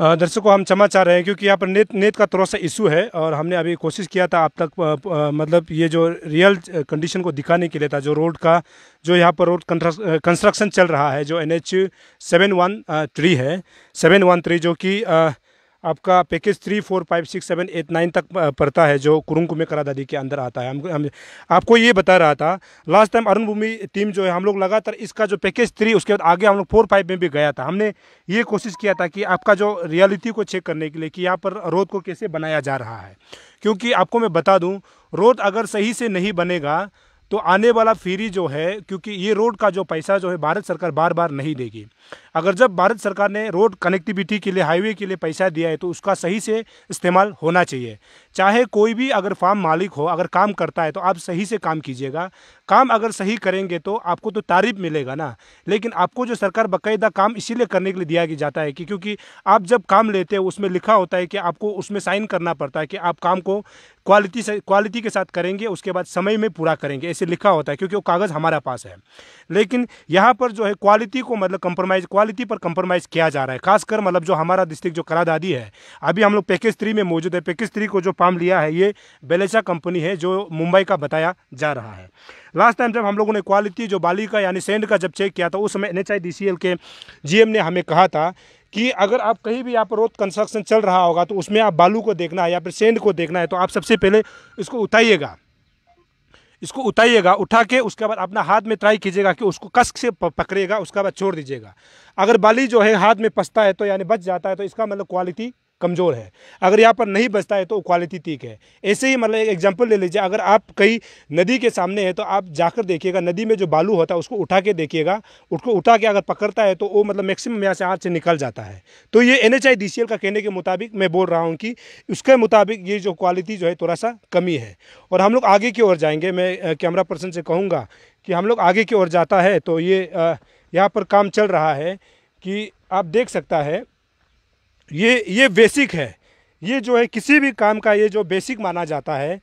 दर्शकों हम क्षमा चाह रहे हैं क्योंकि यहाँ पर नेट नेट का थोड़ा सा इशू है और हमने अभी कोशिश किया था आप तक मतलब ये जो रियल कंडीशन को दिखाने के लिए था जो रोड का जो यहाँ पर रोड कंस्ट्रक्शन चल रहा है जो N H seven one three है सेवन वन थ्री जो कि आपका package three four five six seven eight nine तक पड़ता है जो कुरुंग में करा दादी के अंदर आता है हम, हम आपको ये बता रहा था last time Arun Bhumi team जो है हम लोग लगातार इसका जो पैकेज थ्री उसके बाद आगे हम लोग फोर फाइव में भी गया था हमने ये कोशिश किया था कि आपका जो रियलिटी को चेक करने के लिए कि यहाँ पर रोड को कैसे बनाया जा रहा है क्योंकि आपको मैं बता दूँ रोड अगर सही से नहीं बनेगा तो आने वाला फ्री जो है क्योंकि ये रोड का जो पैसा जो है भारत सरकार बार बार नहीं देगी अगर जब भारत सरकार ने रोड कनेक्टिविटी के लिए हाईवे के लिए पैसा दिया है तो उसका सही से इस्तेमाल होना चाहिए चाहे कोई भी अगर फार्म मालिक हो अगर काम करता है तो आप सही से काम कीजिएगा काम अगर सही करेंगे तो आपको तो तारीफ मिलेगा ना लेकिन आपको जो सरकार बाकायदा काम इसीलिए करने के लिए दिया जाता है कि क्योंकि आप जब काम लेते हैं उसमें लिखा होता है कि आपको उसमें साइन करना पड़ता है कि आप काम को क्वालिटी से क्वालिटी के साथ करेंगे उसके बाद समय में पूरा करेंगे ऐसे लिखा होता है क्योंकि वो कागज़ हमारा पास है लेकिन यहाँ पर जो है क्वालिटी को मतलब कंप्रोमाइज़ क्वालिटी पर कंप्रोमाइज़ किया जा रहा है खासकर मतलब जो हमारा डिस्ट्रिक्ट जो करादादी है अभी हम लोग पैकेज थ्री में मौजूद है पैकेज थ्री को जो पाम लिया है ये बेलेचा कंपनी है जो मुंबई का बताया जा रहा है लास्ट टाइम जब हम लोगों ने क्वालिटी जो बाली का यानी सेंड का जब चेक किया था उस समय एन के जी ने हमें कहा था कि अगर आप कहीं भी यहाँ पर रोड कंस्ट्रक्शन चल रहा होगा तो उसमें आप बालू को देखना है या फिर सेंड को देखना है तो आप सबसे पहले इसको उठाइएगा इसको उठाइएगा उठा के उसके बाद अपना हाथ में ट्राई कीजिएगा कि उसको कस से पकड़ेगा उसके बाद छोड़ दीजिएगा अगर बाली जो है हाथ में पसता है तो यानी बच जाता है तो इसका मतलब क्वालिटी कमज़ोर है अगर यहाँ पर नहीं बचता है तो क्वालिटी ठीक है ऐसे ही मतलब एक एग्जाम्पल ले लीजिए अगर आप कहीं नदी के सामने है तो आप जाकर देखिएगा नदी में जो बालू होता है उसको उठा के देखिएगा उसको उठा के अगर पकड़ता है तो वो मतलब मैक्सिमम यहाँ से हाथ से निकल जाता है तो ये एन एच का कहने के मुताबिक मैं बोल रहा हूँ कि उसके मुताबिक ये जो क्वालिटी जो है थोड़ा सा कमी है और हम लोग आगे की ओर जाएंगे मैं कैमरा पर्सन से कहूँगा कि हम लोग आगे की ओर जाता है तो ये यहाँ पर काम चल रहा है कि आप देख सकता है ये ये बेसिक है ये जो है किसी भी काम का ये जो बेसिक माना जाता है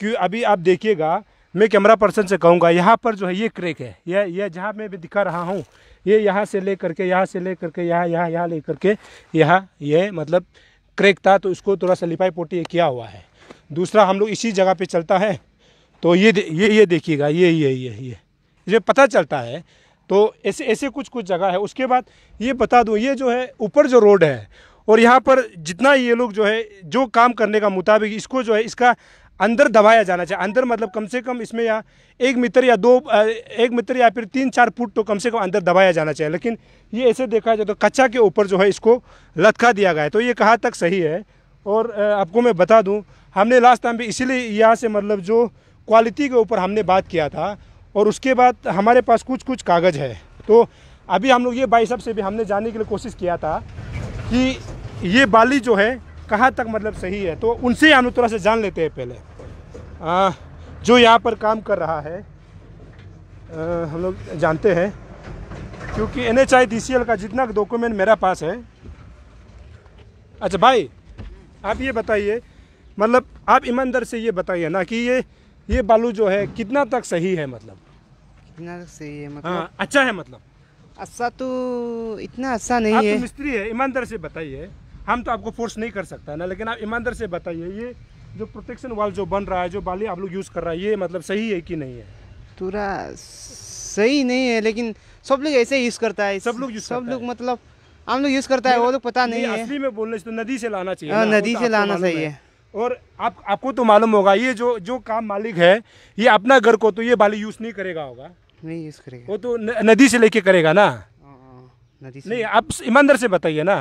कि अभी आप देखिएगा मैं कैमरा पर्सन से कहूँगा यहाँ पर जो है ये क्रेक है यह यह जहाँ मैं भी दिखा रहा हूँ ये यहाँ से ले करके यहाँ से ले करके यहाँ यहाँ यहाँ ले करके यहाँ यह मतलब क्रेक था तो इसको थोड़ा सा लिपाई पोटी किया हुआ है दूसरा हम लोग इसी जगह पे चलता है तो ये ये ये देखिएगा ये ये ये ये ये पता चलता है तो ऐसे ऐसे कुछ कुछ जगह है उसके बाद ये बता दूँ ये जो है ऊपर जो रोड है और यहाँ पर जितना ये लोग जो है जो काम करने का मुताबिक इसको जो है इसका अंदर दबाया जाना चाहिए अंदर मतलब कम से कम इसमें या एक मीटर या दो एक मीटर या फिर तीन चार फुट तो कम से कम अंदर दबाया जाना चाहिए लेकिन ये ऐसे देखा जाए तो कच्चा के ऊपर जो है इसको लटका दिया गया है तो ये कहाँ तक सही है और आपको मैं बता दूँ हमने लास्ट टाइम भी इसीलिए यहाँ से मतलब जो क्वालिटी के ऊपर हमने बात किया था और उसके बाद हमारे पास कुछ कुछ कागज़ है तो अभी हम लोग ये भाई साहब से भी हमने जाने के लिए कोशिश किया था कि ये बाली जो है कहाँ तक मतलब सही है तो उनसे हम थोड़ा से जान लेते हैं पहले आ, जो यहाँ पर काम कर रहा है आ, हम लोग जानते हैं क्योंकि N H I D C L का जितना डॉक्यूमेंट मेरा पास है अच्छा भाई आप ये बताइए मतलब आप ईमानदार से ये बताइए ना कि ये ये बालू जो है कितना तक सही है मतलब कितना तक सही है मतलब हाँ, अच्छा है मतलब अच्छा तो इतना अच्छा नहीं है तो मिस्त्री है ईमानदार से बताइए हम तो आपको फोर्स नहीं कर सकता ना लेकिन आप ईमानदार से बताइए ये जो प्रोटेक्शन वाल जो बन रहा है जो बाली आप लोग यूज़ कर रहा है ये मतलब सही है कि नहीं है पूरा सही नहीं है लेकिन सब लोग ऐसे यूज़ करता है सब लोग सब लोग मतलब हम लोग यूज़ करता है वो लोग पता नहीं है असली में बोलने से तो नदी से लाना चाहिए हाँ, नदी तो से लाना सही है और आप आपको तो मालूम होगा ये जो जो काम मालिक है ये अपना घर को तो ये बाली यूज़ नहीं करेगा होगा नहीं यूज़ करेगा वो तो नदी से लेके करेगा ना हाँ, नदी से नहीं आप ईमानदार से बताइए ना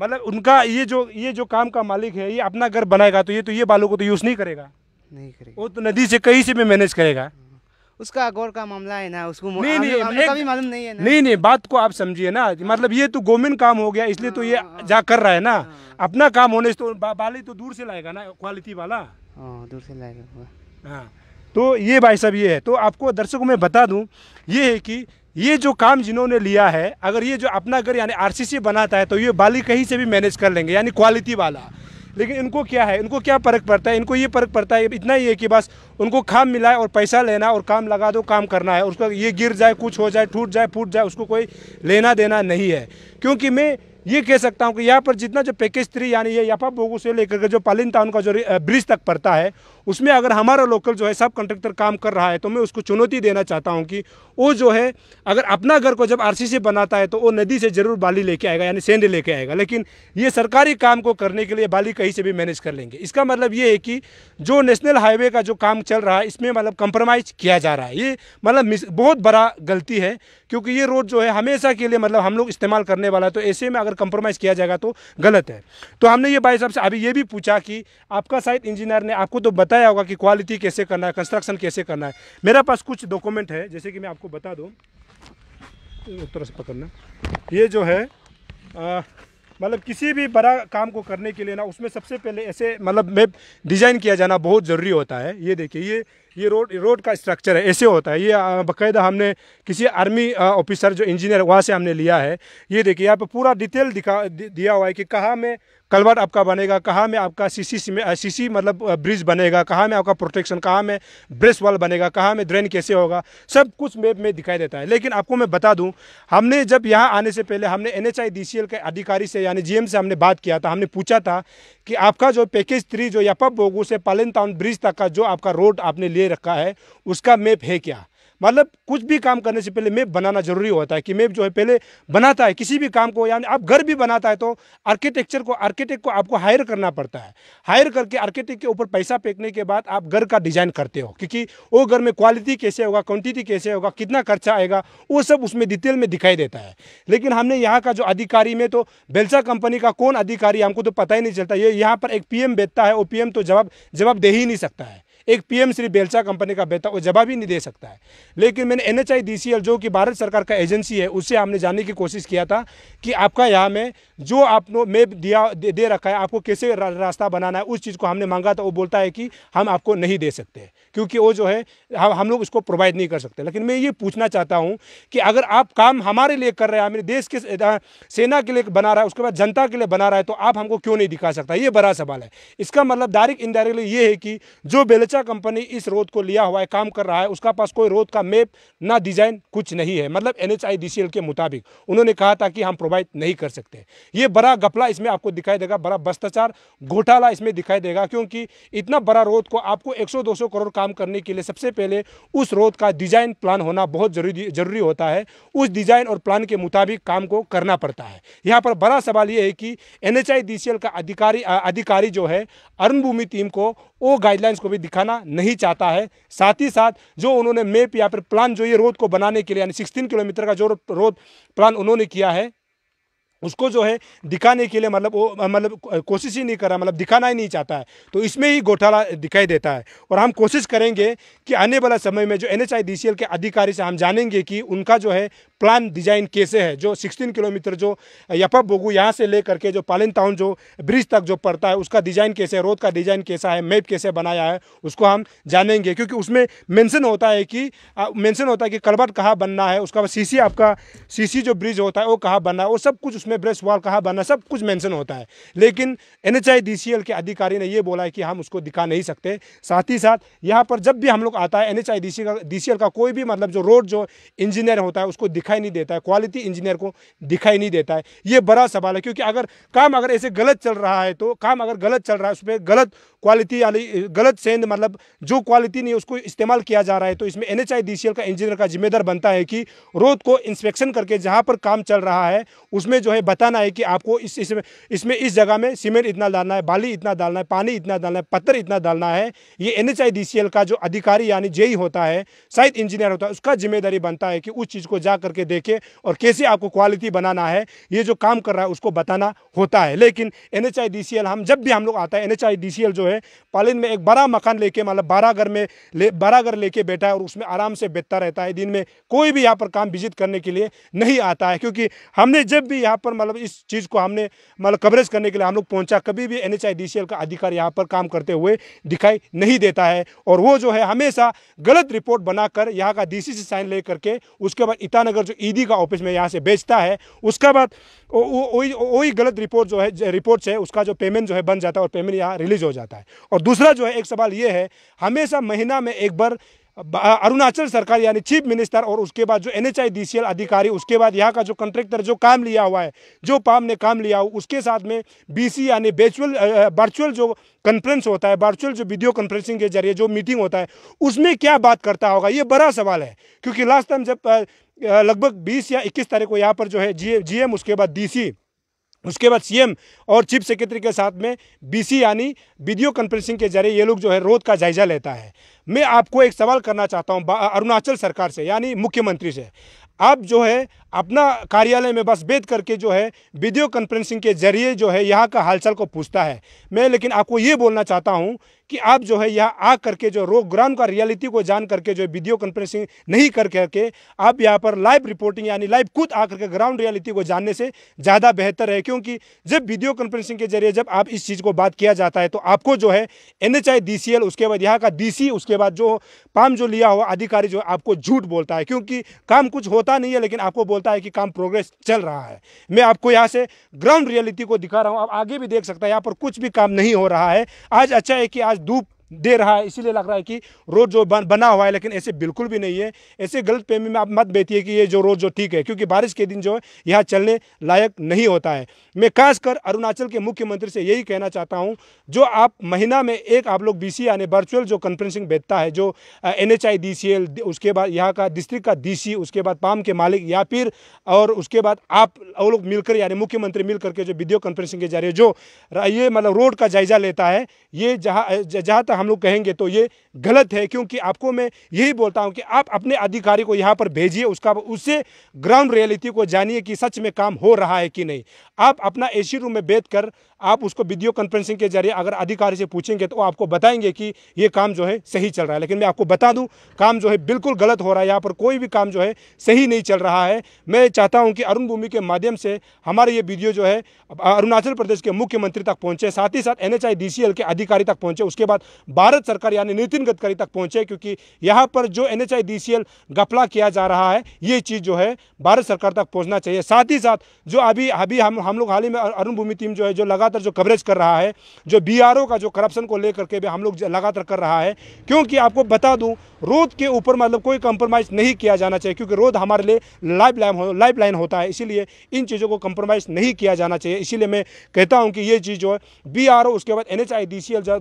मतलब उनका ये जो ये जो काम का मालिक है ये अपना घर बनाएगा तो ये तो ये बालू को तो यूज़ नहीं करेगा नहीं करेगा वो तो नदी से कहीं से भी मैनेज करेगा हम्म। उसका अगौर का मामला है ना उसको नहीं नहीं एक, कभी मालूम नहीं है ना? नहीं नहीं बात को आप समझिए ना मतलब ये तो गवर्नमेंट काम हो गया इसलिए तो ये हाँ। जा कर रहा है ना हाँ। अपना काम होने से तो बाली तो दूर से लाएगा ना क्वालिटी वाला हाँ, दूर से लाएगा हाँ तो ये भाई साहब ये है तो आपको दर्शकों में बता दूँ ये है कि ये जो काम जिन्होंने लिया है अगर ये जो अपना घर यानी आरसीसी बनाता है तो ये बाली कहीं से भी मैनेज कर लेंगे यानी क्वालिटी वाला लेकिन इनको क्या है इनको क्या फ़र्क पड़ता है इनको ये फ़र्क पड़ता है इतना ही है कि बस उनको काम मिला है और पैसा लेना और काम लगा दो काम करना है उसका ये गिर जाए कुछ हो जाए टूट जाए फूट जाए उसको कोई लेना देना नहीं है क्योंकि मैं ये कह सकता हूँ कि यहाँ पर जितना जो पैकेज थ्री यानी ये यापा बोगू से लेकर के जो पालिन टाउन का जो ब्रिज तक पड़ता है उसमें अगर हमारा लोकल जो है सब कंट्रेक्टर काम कर रहा है तो मैं उसको चुनौती देना चाहता हूँ कि वो जो है अगर अपना घर को जब आर बनाता है तो वो नदी से ज़रूर बाली लेके आएगा यानी सेंड लेके आएगा लेकिन ये सरकारी काम को करने के लिए बाली कहीं से भी मैनेज कर लेंगे इसका मतलब ये है कि जो नेशनल हाईवे का जो काम चल रहा है इसमें मतलब कंप्रोमाइज़ किया जा रहा है ये मतलब बहुत बड़ा गलती है क्योंकि ये रोड जो है हमेशा के लिए मतलब हम लोग इस्तेमाल करने वाला तो ऐसे में अगर कंप्रोमाइज़ किया जाएगा तो गलत है तो हमने ये भाई साहब से अभी ये भी पूछा कि आपका शायद इंजीनियर ने आपको तो बताया बताया होगा कि क्वालिटी कैसे करना है कंस्ट्रक्शन कैसे करना है मेरे पास कुछ डॉक्यूमेंट है जैसे कि मैं आपको बता दूँ एक तरह से पकड़ना ये जो है मतलब किसी भी बड़ा काम को करने के लिए ना उसमें सबसे पहले ऐसे मतलब मैप डिज़ाइन किया जाना बहुत ज़रूरी होता है ये देखिए ये ये रोड रोड का स्ट्रक्चर है ऐसे होता है ये बाकायदा हमने किसी आर्मी ऑफिसर जो इंजीनियर वहाँ से हमने लिया है ये देखिए यहाँ पे पूरा डिटेल दिखा दिया हुआ है कि कहाँ में कलवर आपका बनेगा कहाँ में आपका सीसी में सी मतलब ब्रिज बनेगा कहाँ में आपका प्रोटेक्शन कहाँ में ब्रिज वॉल बनेगा कहाँ में ड्रेन कैसे होगा सब कुछ मैप में दिखाई देता है लेकिन आपको मैं बता दूँ हमने जब यहाँ आने से पहले हमने एन एच के अधिकारी से यानी जी से हमने बात किया था हमने पूछा था कि आपका जो पैकेज थ्री जो यापा बोगू से पालन टाउन ब्रिज तक का जो आपका रोड आपने लिए रखा है उसका मैप है क्या मतलब कुछ भी काम करने से पहले मैप बनाना जरूरी होता है कि मैप जो है पहले बनाता है किसी भी काम को यानी आप घर भी बनाता है तो आर्किटेक्चर को आर्किटेक्ट को आपको हायर करना पड़ता है हायर करके आर्किटेक्ट के ऊपर पैसा फेंकने के बाद आप घर का डिज़ाइन करते हो क्योंकि वो घर में क्वालिटी कैसे होगा क्वान्टिटी कैसे होगा कितना खर्चा आएगा वो सब उसमें डिटेल में दिखाई देता है लेकिन हमने यहाँ का जो अधिकारी में तो बेलसा कंपनी का कौन अधिकारी हमको तो पता ही नहीं चलता ये यहाँ पर एक पी बैठता है वो पी तो जवाब जवाब दे ही नहीं सकता है एक पीएम श्री बेलचा कंपनी का बेटा वो जवाब ही नहीं दे सकता है लेकिन मैंने एन एच जो कि भारत सरकार का एजेंसी है उससे हमने जानने की कोशिश किया था कि आपका यहाँ में जो आपने मैप दिया दे, दे रखा है आपको कैसे रा, रास्ता बनाना है उस चीज़ को हमने मांगा था वो बोलता है कि हम आपको नहीं दे सकते क्योंकि वो जो है हम हम लोग उसको प्रोवाइड नहीं कर सकते लेकिन मैं ये पूछना चाहता हूँ कि अगर आप काम हमारे लिए कर रहे हैं हमारे देश के सेना के लिए बना रहा है उसके बाद जनता के लिए बना रहा है तो आप हमको क्यों नहीं दिखा सकता ये बड़ा सवाल है इसका मतलब डायरेक्ट इनडायरेक्टली ये है कि जो बेलचा कोचा कंपनी इस रोड को लिया हुआ है काम कर रहा है उसका पास कोई रोड का मैप ना डिज़ाइन कुछ नहीं है मतलब एन के मुताबिक उन्होंने कहा था कि हम प्रोवाइड नहीं कर सकते ये बड़ा गपला इसमें आपको दिखाई देगा बड़ा भ्रष्टाचार घोटाला इसमें दिखाई देगा क्योंकि इतना बड़ा रोड को आपको एक सौ करोड़ काम करने के लिए सबसे पहले उस रोड का डिज़ाइन प्लान होना बहुत जरूरी जरूरी होता है उस डिज़ाइन और प्लान के मुताबिक काम को करना पड़ता है यहाँ पर बड़ा सवाल ये है कि एन का अधिकारी अधिकारी जो है अरुण भूमि टीम को वो गाइडलाइंस को भी दिखाना जाना नहीं चाहता है साथ ही साथ जो उन्होंने मेप या फिर प्लान जो ये रोड को बनाने के लिए यानी सिक्सटीन किलोमीटर का जो रोड प्लान उन्होंने किया है उसको जो है दिखाने के लिए मतलब वो मतलब कोशिश ही नहीं कर रहा मतलब दिखाना ही नहीं चाहता है तो इसमें ही घोटाला दिखाई देता है और हम कोशिश करेंगे कि आने वाला समय में जो एन के अधिकारी से हम जानेंगे कि उनका जो है प्लान डिजाइन कैसे है जो 16 किलोमीटर जो यपा बोगू यहाँ से ले करके जो पालिन टाउन जो ब्रिज तक जो पड़ता है उसका डिज़ाइन कैसे है रोड का डिज़ाइन कैसा है मैप कैसे बनाया है उसको हम जानेंगे क्योंकि उसमें मेंशन होता है कि मेंशन होता है कि कलबट कहाँ बनना है उसका सीसी आपका सीसी जो ब्रिज होता है वो कहाँ बनना है वो सब कुछ उसमें ब्रेस वॉल कहाँ बनना है सब कुछ मैंसन होता है लेकिन एन के अधिकारी ने ये बोला है कि हम उसको दिखा नहीं सकते साथ ही साथ यहाँ पर जब भी हम लोग आता है एन एच का कोई भी मतलब जो रोड जो इंजीनियर होता है उसको दिखा दिखाई नहीं देता है क्वालिटी इंजीनियर को दिखाई नहीं देता है ये बड़ा सवाल है क्योंकि अगर काम अगर ऐसे गलत चल रहा है तो काम अगर गलत चल रहा है उस पर गलत क्वालिटी यानी गलत सेंध मतलब जो क्वालिटी नहीं उसको इस्तेमाल किया जा रहा है तो इसमें एन एच का इंजीनियर का जिम्मेदार बनता है कि रोड को इंस्पेक्शन करके जहाँ पर काम चल रहा है उसमें जो है बताना है कि आपको इस इसमें इसमें इस जगह में सीमेंट इतना डालना है बाली इतना डालना है पानी इतना डालना है पत्थर इतना डालना है ये एन एच का जो अधिकारी यानी जेई होता है शायद इंजीनियर होता है उसका जिम्मेदारी बनता है कि उस चीज़ को जा करके देखे और कैसे आपको क्वालिटी बनाना है ये जो काम कर रहा है उसको बताना होता है लेकिन एन हम जब भी हम लोग आता है एन जो है है पालिन में एक बड़ा मकान लेके मतलब बारह घर में ले बारह घर लेके बैठा है और उसमें आराम से बैठता रहता है दिन में कोई भी यहाँ पर काम विजिट करने के लिए नहीं आता है क्योंकि हमने जब भी यहाँ पर मतलब इस चीज़ को हमने मतलब कवरेज करने के लिए हम लोग पहुँचा कभी भी एन का अधिकार यहाँ पर काम करते हुए दिखाई नहीं देता है और वो जो है हमेशा गलत रिपोर्ट बनाकर यहाँ का डी साइन ले करके उसके बाद ईटानगर जो ईडी का ऑफिस में यहाँ से बेचता है उसके बाद वही गलत रिपोर्ट जो है रिपोर्ट है उसका जो पेमेंट जो है बन जाता है और पेमेंट यहाँ रिलीज हो जाता है और दूसरा जो है एक सवाल ये है हमेशा महीना में एक बार अरुणाचल सरकार यानी चीफ मिनिस्टर और उसके बाद जो एन एच अधिकारी उसके बाद यहाँ का जो कंट्रैक्टर जो काम लिया हुआ है जो पाम ने काम लिया हो उसके साथ में बी यानी बेचुअल वर्चुअल जो कॉन्फ्रेंस होता है वर्चुअल जो वीडियो कॉन्फ्रेंसिंग के जरिए जो मीटिंग होता है उसमें क्या बात करता होगा ये बड़ा सवाल है क्योंकि लास्ट टाइम जब लगभग बीस या इक्कीस तारीख को यहाँ पर जो है जी जीएम उसके बाद डी उसके बाद सीएम और चीफ सेक्रेटरी के साथ में बीसी यानी वीडियो कॉन्फ्रेंसिंग के जरिए ये लोग जो है रोड का जायजा लेता है मैं आपको एक सवाल करना चाहता हूँ अरुणाचल सरकार से यानी मुख्यमंत्री से आप जो है अपना कार्यालय में बस बैठ करके जो है वीडियो कॉन्फ्रेंसिंग के जरिए जो है यहाँ का हालचाल को पूछता है मैं लेकिन आपको ये बोलना चाहता हूँ कि आप जो है यहाँ आ करके जो रोग्राम का रियलिटी को जान करके जो वीडियो कॉन्फ्रेंसिंग नहीं कर करके आप यहाँ पर लाइव रिपोर्टिंग यानी लाइव खुद आ करके ग्राउंड रियलिटी को जानने से ज़्यादा बेहतर है क्योंकि जब वीडियो कॉन्फ्रेंसिंग के जरिए जब आप इस चीज़ को बात किया जाता है तो आपको जो है एन एच उसके बाद यहाँ का डी उसके बाद जो पाम जो लिया हुआ अधिकारी जो आपको झूठ बोलता है क्योंकि काम कुछ होता नहीं है लेकिन आपको बोलता है कि काम प्रोग्रेस चल रहा है मैं आपको यहाँ से ग्राउंड रियलिटी को दिखा रहा हूँ आप आगे भी देख सकते हैं यहाँ पर कुछ भी काम नहीं हो रहा है आज अच्छा है कि आज după दे रहा है इसीलिए लग रहा है कि रोड जो बना हुआ है लेकिन ऐसे बिल्कुल भी नहीं है ऐसे गलत पेमी में आप मत बैठिए कि ये जो रोड जो ठीक है क्योंकि बारिश के दिन जो है यहाँ चलने लायक नहीं होता है मैं खासकर अरुणाचल के मुख्यमंत्री से यही कहना चाहता हूँ जो आप महीना में एक आप लोग बी यानी वर्चुअल जो कॉन्फ्रेंसिंग बैठता है जो एन एच उसके बाद यहाँ का डिस्ट्रिक्ट का डी उसके बाद पाम के मालिक या फिर और उसके बाद आप वो लोग मिलकर यानी मुख्यमंत्री मिल करके जो वीडियो कॉन्फ्रेंसिंग के जरिए जो ये मतलब रोड का जायजा लेता है ये जहाँ जहाँ तक हम लोग कहेंगे तो ये गलत है क्योंकि आपको मैं यही बोलता हूँ कि आप अपने अधिकारी को यहाँ पर भेजिए उसका उससे ग्राउंड रियलिटी को जानिए कि सच में काम हो रहा है कि नहीं आप अपना ए रूम में बैठ आप उसको वीडियो कॉन्फ्रेंसिंग के जरिए अगर अधिकारी से पूछेंगे तो आपको बताएंगे कि ये काम जो है सही चल रहा है लेकिन मैं आपको बता दूं काम जो है बिल्कुल गलत हो रहा है यहाँ पर कोई भी काम जो है सही नहीं चल रहा है मैं चाहता हूँ कि अरुण भूमि के माध्यम से हमारे ये वीडियो जो है अरुणाचल प्रदेश के मुख्यमंत्री तक पहुँचे साथ ही साथ एन के अधिकारी तक पहुँचे उसके बाद भारत सरकार यानी नितिन गडकरी तक पहुँचे क्योंकि यहाँ पर जो एन गपला किया जा रहा है ये चीज़ जो है भारत सरकार तक पहुँचना चाहिए साथ ही साथ जो अभी अभी हम हम लोग हाल ही में अरुण भूमि टीम जो है जो लगा लगातार जो कवरेज कर रहा है जो बी का जो करप्शन को लेकर के भी हम लोग लगातार कर रहा है क्योंकि आपको बता दूँ रोड के ऊपर मतलब कोई कंप्रोमाइज़ नहीं किया जाना चाहिए क्योंकि रोड हमारे लिए लाइफ लाइन लाइफ लाइन होता है इसीलिए इन चीज़ों को कंप्रोमाइज़ नहीं किया जाना चाहिए इसीलिए मैं कहता हूँ कि ये चीज़ जो है बी उसके बाद एन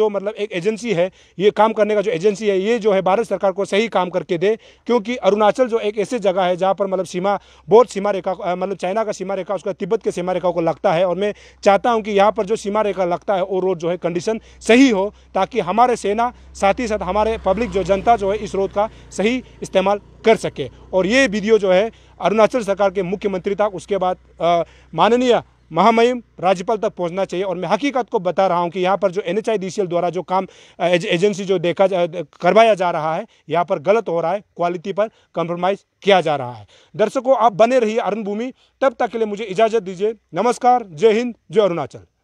जो मतलब एक एजेंसी है ये काम करने का जो एजेंसी है ये जो है भारत सरकार को सही काम करके दे क्योंकि अरुणाचल जो एक ऐसी जगह है जहाँ पर मतलब सीमा बहुत सीमा रेखा मतलब चाइना का सीमा रेखा उसका तिब्बत के सीमा रेखा को लगता है और मैं चाहता हूँ कि यहाँ यहाँ पर जो सीमा रेखा लगता है वो रोड जो है कंडीशन सही हो ताकि हमारे सेना साथ ही साथ हमारे पब्लिक जो जनता जो है इस रोड का सही इस्तेमाल कर सके और ये वीडियो जो है अरुणाचल सरकार के मुख्यमंत्री तक उसके बाद माननीय महामहिम राज्यपाल तक पहुंचना चाहिए और मैं हकीकत को बता रहा हूं कि यहां पर जो एन द्वारा जो काम एज, एजेंसी जो देखा करवाया जा रहा है यहां पर गलत हो रहा है क्वालिटी पर कंप्रोमाइज़ किया जा रहा है दर्शकों आप बने रहिए अरुण भूमि तब तक के लिए मुझे इजाज़त दीजिए नमस्कार जय हिंद जय अरुणाचल